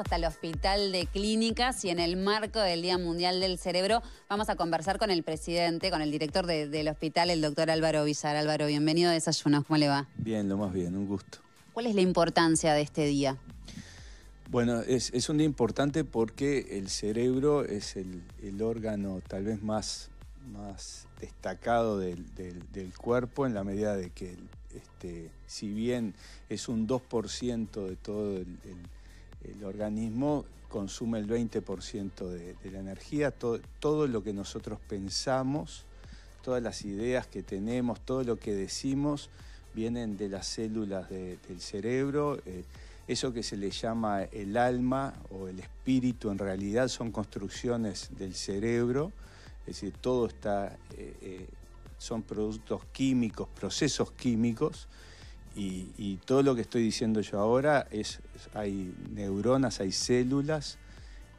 hasta el Hospital de Clínicas y en el marco del Día Mundial del Cerebro vamos a conversar con el presidente, con el director del hospital, el doctor Álvaro Vizar Álvaro, bienvenido a Desayunos, ¿cómo le va? Bien, lo más bien, un gusto. ¿Cuál es la importancia de este día? Bueno, es, un día importante porque el cerebro es el, órgano tal vez más, más destacado del, cuerpo en la medida de que, este, si bien es un 2% de todo el el organismo consume el 20% de, la energía, todo, lo que nosotros pensamos, todas las ideas que tenemos, todo lo que decimos, vienen de las células del cerebro. Eh, eso que se le llama el alma o el espíritu en realidad son construcciones del cerebro, es decir, todo está, eh, eh, son productos químicos, procesos químicos y, todo lo que estoy diciendo yo ahora es, hay neuronas, hay células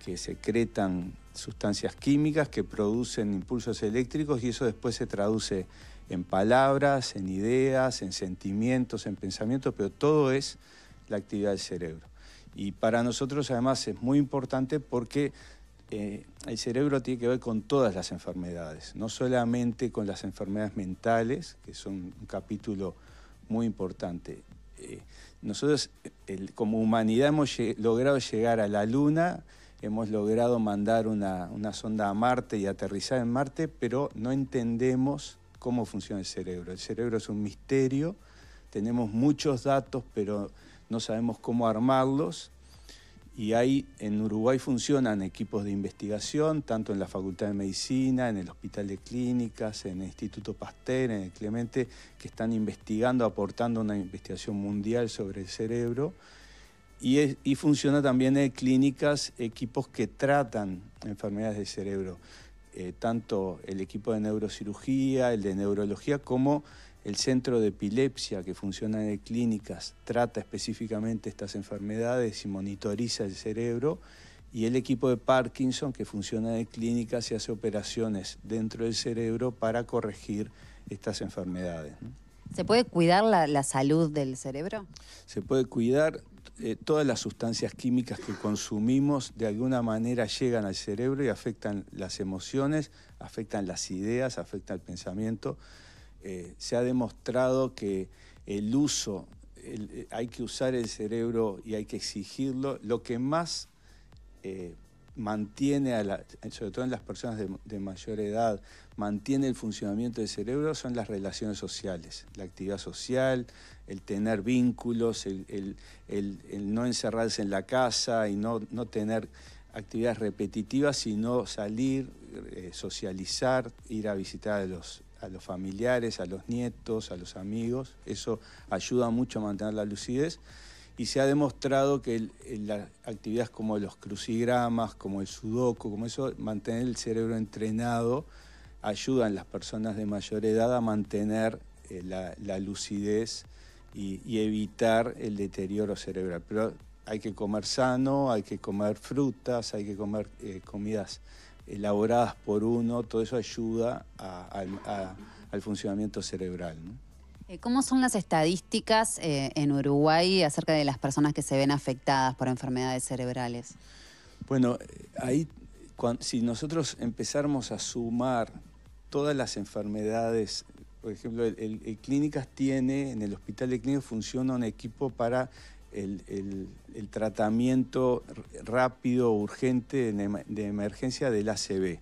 que secretan sustancias químicas que producen impulsos eléctricos y eso después se traduce en palabras, en ideas, en sentimientos, en pensamientos, pero todo es la actividad del cerebro. Y para nosotros además es muy importante porque eh, el cerebro tiene que ver con todas las enfermedades, no solamente con las enfermedades mentales, que son un capítulo muy importante. Eh, nosotros como humanidad hemos logrado llegar a la Luna, hemos logrado mandar una, una, sonda a Marte y aterrizar en Marte, pero no entendemos cómo funciona el cerebro. El cerebro es un misterio, tenemos muchos datos, pero no sabemos cómo armarlos y ahí en Uruguay funcionan equipos de investigación, tanto en la Facultad de Medicina, en el Hospital de Clínicas, en el Instituto Pasteur, en el Clemente, que están investigando, aportando una investigación mundial sobre el cerebro. Y, funciona también en clínicas, equipos que tratan enfermedades del cerebro, eh, tanto el equipo de neurocirugía, el de neurología, como el centro de epilepsia que funciona en clínicas trata específicamente estas enfermedades y monitoriza el cerebro. Y el equipo de Parkinson que funciona en clínicas y hace operaciones dentro del cerebro para corregir estas enfermedades. ¿Se puede cuidar la, salud del cerebro? Se puede cuidar. Eh, todas las sustancias químicas que consumimos de alguna manera llegan al cerebro y afectan las emociones, afectan las ideas, afectan el pensamiento. Eh, se ha demostrado que el uso, eh, hay que usar el cerebro y hay que exigirlo. Lo que más eh, mantiene, a la, sobre todo en las personas de, mayor edad, mantiene el funcionamiento del cerebro son las relaciones sociales, la actividad social, el tener vínculos, el, no encerrarse en la casa y no, tener actividades repetitivas, sino salir, socializar, ir a visitar a los, a los familiares, a los nietos, a los amigos. Eso ayuda mucho a mantener la lucidez. Y se ha demostrado que las actividades como los crucigramas, como el sudoku, como eso, mantener el cerebro entrenado ayudan a las personas de mayor edad a mantener eh, la, lucidez y, evitar el deterioro cerebral. Pero hay que comer sano, hay que comer frutas, hay que comer eh, comidas elaboradas por uno, todo eso ayuda al funcionamiento cerebral. Eh, ¿Cómo son las estadísticas eh, en Uruguay acerca de las personas que se ven afectadas por enfermedades cerebrales? Bueno, eh, ahí si nosotros empezamos a sumar todas las enfermedades, por ejemplo, Clínicas tiene, en el Hospital de Clínicas funciona un equipo para el, tratamiento rápido, urgente de emergencia del ACV.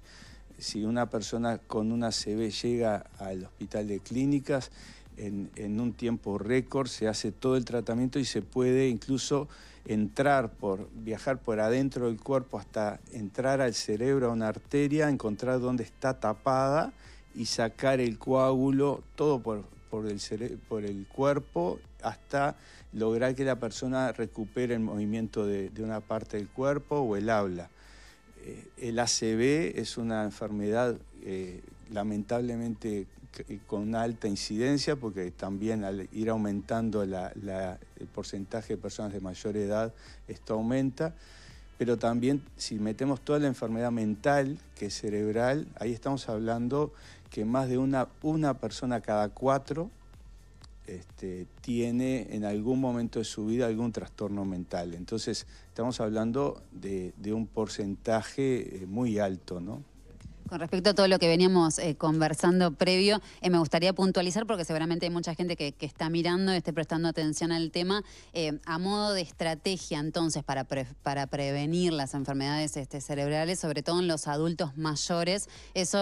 Si una persona con un ACV llega al hospital de clínicas, en, en un tiempo récord se hace todo el tratamiento y se puede incluso entrar por, viajar por adentro del cuerpo hasta entrar al cerebro a una arteria, encontrar dónde está tapada y sacar el coágulo, todo por, por el, por el cuerpo hasta lograr que la persona recupere el movimiento de, una parte del cuerpo o el habla. Eh, el ACB es una enfermedad eh, lamentablemente eh, con una alta incidencia, porque también al ir aumentando el porcentaje de personas de mayor edad, esto aumenta. Pero también si metemos toda la enfermedad mental, que es cerebral, ahí estamos hablando que más de una, una persona cada cuatro este, tiene en algún momento de su vida algún trastorno mental. Entonces, estamos hablando de, un porcentaje eh, muy alto, ¿no? Con respecto a todo lo que veníamos eh, conversando previo, eh, me gustaría puntualizar, porque seguramente hay mucha gente que, está mirando y esté prestando atención al tema, a modo de estrategia entonces para, prevenir las enfermedades este, cerebrales, sobre todo en los adultos mayores, eso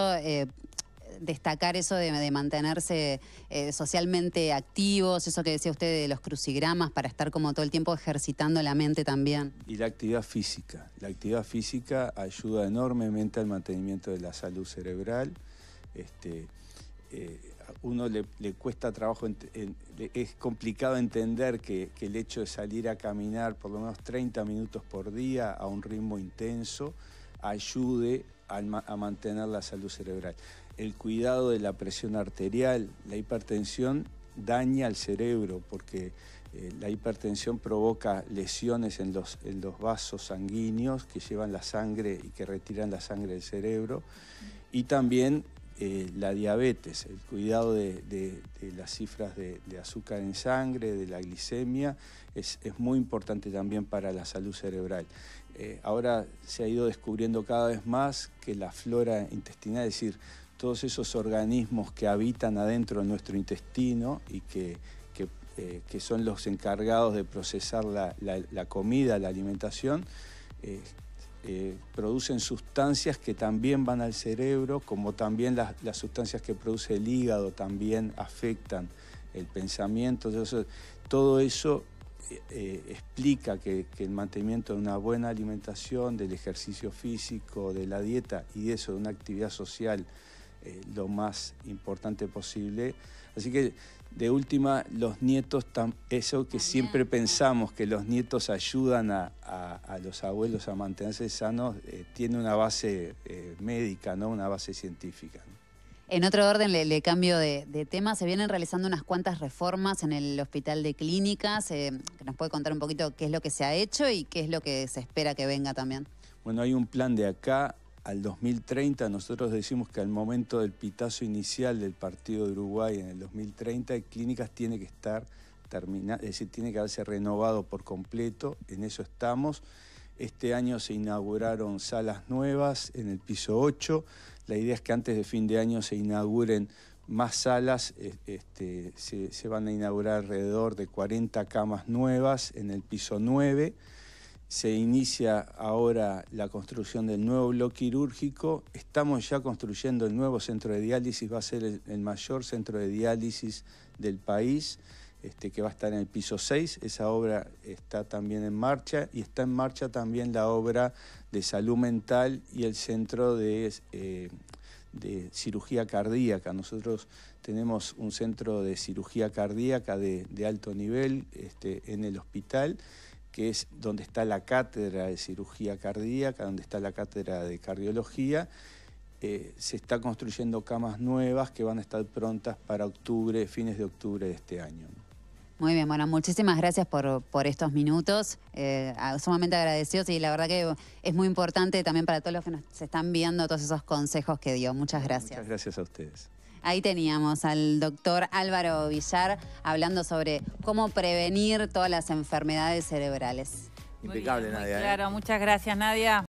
destacar eso de, mantenerse eh, socialmente activos, eso que decía usted de los crucigramas, para estar como todo el tiempo ejercitando la mente también. Y la actividad física. La actividad física ayuda enormemente al mantenimiento de la salud cerebral. Este, eh, uno le, cuesta trabajo, es complicado entender que, el hecho de salir a caminar por lo menos 30 minutos por día a un ritmo intenso ayude a, mantener la salud cerebral. El cuidado de la presión arterial, la hipertensión daña al cerebro porque eh, la hipertensión provoca lesiones en los, vasos sanguíneos que llevan la sangre y que retiran la sangre del cerebro. Y también eh, la diabetes, el cuidado de, las cifras de, azúcar en sangre, de la glicemia, es muy importante también para la salud cerebral. Eh, ahora se ha ido descubriendo cada vez más que la flora intestinal, es decir, todos esos organismos que habitan adentro de nuestro intestino y que, eh, son los encargados de procesar la, comida, la alimentación, eh, producen sustancias que también van al cerebro, como también las, sustancias que produce el hígado también afectan el pensamiento. todo eso eh, explica que, el mantenimiento de una buena alimentación, del ejercicio físico, de la dieta y de eso, de una actividad social eh, lo más importante posible. Así que de última, los nietos, eso que siempre pensamos que los nietos ayudan a, los abuelos a mantenerse sanos, eh, tiene una base médica, ¿no? una base científica. En otro orden, le, cambio de, tema, se vienen realizando unas cuantas reformas en el hospital de clínicas, eh, que nos puede contar un poquito qué es lo que se ha hecho y qué es lo que se espera que venga también. Bueno, hay un plan de acá al 2030, nosotros decimos que al momento del pitazo inicial del partido de Uruguay en el 2030, Clínicas tiene que estar terminada, es decir, tiene que haberse renovado por completo, en eso estamos. Este año se inauguraron salas nuevas en el piso 8. La idea es que antes de fin de año se inauguren más salas. Eh, este, se, van a inaugurar alrededor de 40 camas nuevas en el piso 9. Se inicia ahora la construcción del nuevo bloque quirúrgico. Estamos ya construyendo el nuevo centro de diálisis. Va a ser el mayor centro de diálisis del país. Este, que va a estar en el piso 6. Esa obra está también en marcha y está en marcha también la obra de salud mental y el centro de, eh, cirugía cardíaca. Nosotros tenemos un centro de cirugía cardíaca de, alto nivel este, en el hospital que es donde está la cátedra de cirugía cardíaca, donde está la cátedra de cardiología, eh, se está construyendo camas nuevas que van a estar prontas para octubre, fines de octubre de este año. Muy bien, bueno, muchísimas gracias por, estos minutos, eh, sumamente agradecidos y la verdad que es muy importante también para todos los que nos están viendo todos esos consejos que dio. Muchas gracias. Muchas gracias a ustedes. Ahí teníamos al doctor Álvaro Villar hablando sobre cómo prevenir todas las enfermedades cerebrales. Impecable, Nadia. ¿eh? Claro, muchas gracias, Nadia.